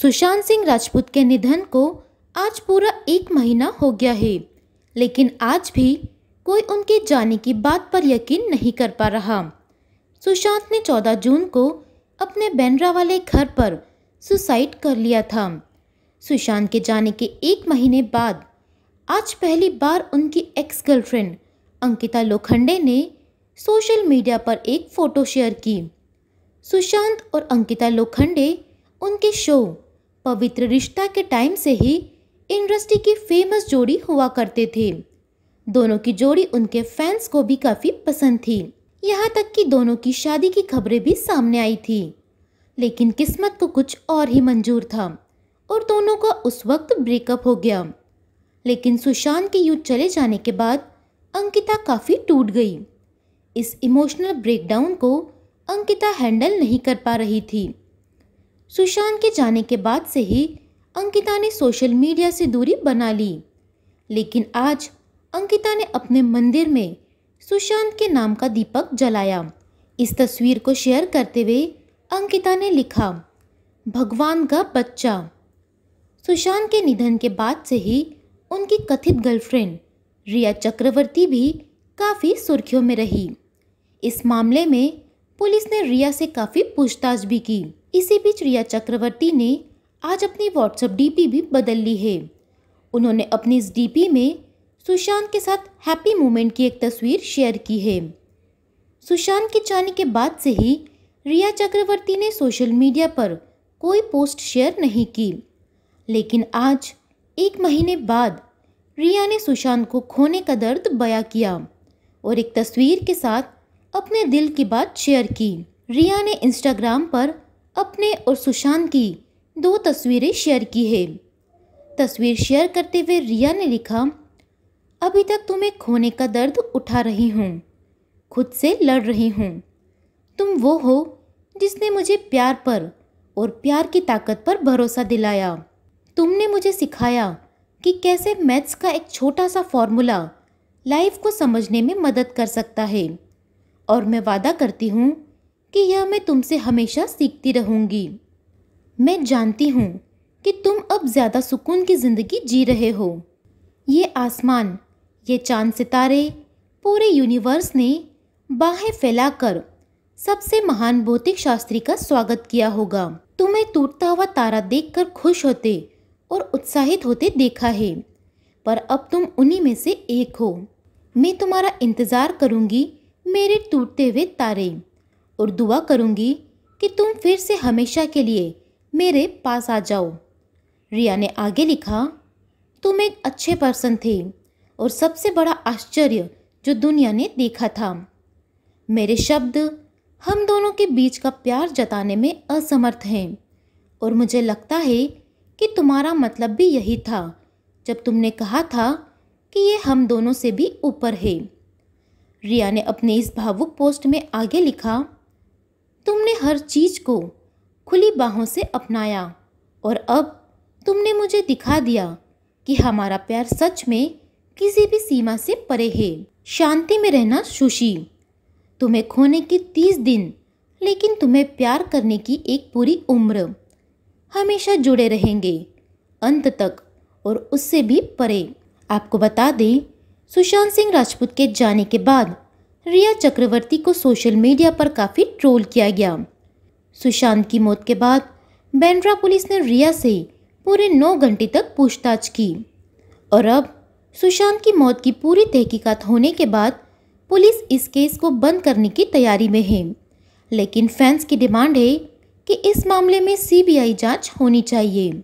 सुशांत सिंह राजपूत के निधन को आज पूरा एक महीना हो गया है लेकिन आज भी कोई उनके जाने की बात पर यकीन नहीं कर पा रहा सुशांत ने 14 जून को अपने बैनरा वाले घर पर सुसाइड कर लिया था सुशांत के जाने के एक महीने बाद आज पहली बार उनकी एक्स गर्लफ्रेंड अंकिता लोखंडे ने सोशल मीडिया पर एक फ़ोटो शेयर की सुशांत और अंकिता लोखंडे उनके शो पवित्र रिश्ता के टाइम से ही इंडस्ट्री की फेमस जोड़ी हुआ करते थे दोनों की जोड़ी उनके फैंस को भी काफ़ी पसंद थी यहाँ तक कि दोनों की शादी की खबरें भी सामने आई थी लेकिन किस्मत को कुछ और ही मंजूर था और दोनों का उस वक्त ब्रेकअप हो गया लेकिन सुशांत के यूथ चले जाने के बाद अंकिता काफ़ी टूट गई इस इमोशनल ब्रेकडाउन को अंकिता हैंडल नहीं कर पा रही थी सुशांत के जाने के बाद से ही अंकिता ने सोशल मीडिया से दूरी बना ली लेकिन आज अंकिता ने अपने मंदिर में सुशांत के नाम का दीपक जलाया इस तस्वीर को शेयर करते हुए अंकिता ने लिखा भगवान का बच्चा सुशांत के निधन के बाद से ही उनकी कथित गर्लफ्रेंड रिया चक्रवर्ती भी काफ़ी सुर्खियों में रही इस मामले में पुलिस ने रिया से काफ़ी पूछताछ भी की इसी बीच रिया चक्रवर्ती ने आज अपनी व्हाट्सएप डीपी भी बदल ली है उन्होंने अपनी इस डीपी में सुशांत के साथ हैप्पी मोमेंट की एक तस्वीर शेयर की है सुशांत के जाने के बाद से ही रिया चक्रवर्ती ने सोशल मीडिया पर कोई पोस्ट शेयर नहीं की लेकिन आज एक महीने बाद रिया ने सुशांत को खोने का दर्द बयां किया और एक तस्वीर के साथ अपने दिल की बात शेयर की रिया ने इंस्टाग्राम पर अपने और सुशांत की दो तस्वीरें शेयर की है तस्वीर शेयर करते हुए रिया ने लिखा अभी तक तुम्हें खोने का दर्द उठा रही हूँ खुद से लड़ रही हूँ तुम वो हो जिसने मुझे प्यार पर और प्यार की ताकत पर भरोसा दिलाया तुमने मुझे सिखाया कि कैसे मैथ्स का एक छोटा सा फॉर्मूला लाइफ को समझने में मदद कर सकता है और मैं वादा करती हूँ कि यह मैं तुमसे हमेशा सीखती रहूँगी मैं जानती हूँ कि तुम अब ज़्यादा सुकून की ज़िंदगी जी रहे हो ये आसमान ये चांद सितारे पूरे यूनिवर्स ने बाहें फैलाकर सबसे महान भौतिक शास्त्री का स्वागत किया होगा तुम्हें टूटता हुआ तारा देखकर खुश होते और उत्साहित होते देखा है पर अब तुम उन्हीं में से एक हो मैं तुम्हारा इंतज़ार करूँगी मेरे टूटते हुए तारे और दुआ करूँगी कि तुम फिर से हमेशा के लिए मेरे पास आ जाओ रिया ने आगे लिखा तुम एक अच्छे पर्सन थे और सबसे बड़ा आश्चर्य जो दुनिया ने देखा था मेरे शब्द हम दोनों के बीच का प्यार जताने में असमर्थ हैं और मुझे लगता है कि तुम्हारा मतलब भी यही था जब तुमने कहा था कि ये हम दोनों से भी ऊपर है रिया ने अपने इस भावुक पोस्ट में आगे लिखा तुमने हर चीज़ को खुली बाहों से अपनाया और अब तुमने मुझे दिखा दिया कि हमारा प्यार सच में किसी भी सीमा से परे है शांति में रहना सुशी तुम्हें खोने की तीस दिन लेकिन तुम्हें प्यार करने की एक पूरी उम्र हमेशा जुड़े रहेंगे अंत तक और उससे भी परे आपको बता दें सुशांत सिंह राजपूत के जाने के बाद रिया चक्रवर्ती को सोशल मीडिया पर काफ़ी ट्रोल किया गया सुशांत की मौत के बाद बैंड्रा पुलिस ने रिया से पूरे नौ घंटे तक पूछताछ की और अब सुशांत की मौत की पूरी तहकीकात होने के बाद पुलिस इस केस को बंद करने की तैयारी में है लेकिन फैंस की डिमांड है कि इस मामले में सीबीआई जांच होनी चाहिए